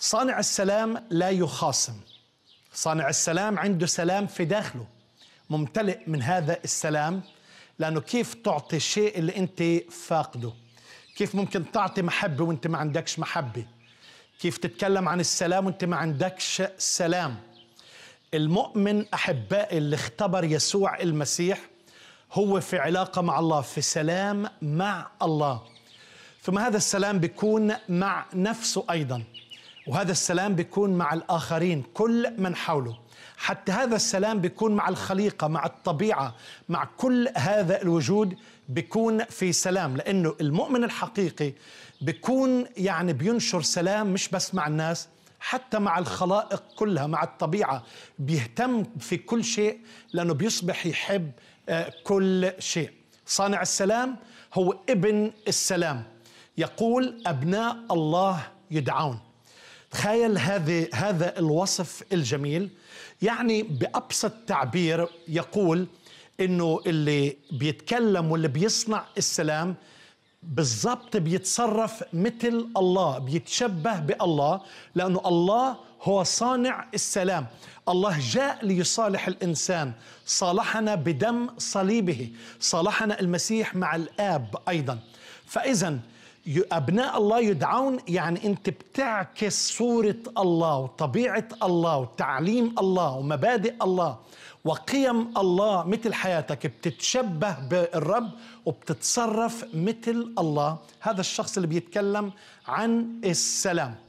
صانع السلام لا يخاصم صانع السلام عنده سلام في داخله ممتلئ من هذا السلام لأنه كيف تعطي الشيء اللي أنت فاقده كيف ممكن تعطي محبة وأنت ما عندكش محبة كيف تتكلم عن السلام وأنت ما عندكش سلام المؤمن أحبائي اللي اختبر يسوع المسيح هو في علاقة مع الله في سلام مع الله ثم هذا السلام بيكون مع نفسه أيضاً وهذا السلام بيكون مع الآخرين كل من حوله حتى هذا السلام بيكون مع الخليقة مع الطبيعة مع كل هذا الوجود بيكون في سلام لأنه المؤمن الحقيقي بيكون يعني بينشر سلام مش بس مع الناس حتى مع الخلائق كلها مع الطبيعة بيهتم في كل شيء لأنه بيصبح يحب آه، كل شيء صانع السلام هو ابن السلام يقول أبناء الله يدعون تخيل هذه هذا الوصف الجميل يعني بأبسط تعبير يقول انه اللي بيتكلم واللي بيصنع السلام بالضبط بيتصرف مثل الله بيتشبه بالله لانه الله هو صانع السلام الله جاء ليصالح الانسان صالحنا بدم صليبه صالحنا المسيح مع الاب ايضا فاذا أبناء الله يدعون يعني أنت بتعكس صورة الله وطبيعة الله وتعليم الله ومبادئ الله وقيم الله مثل حياتك بتتشبه بالرب وبتتصرف مثل الله هذا الشخص اللي بيتكلم عن السلام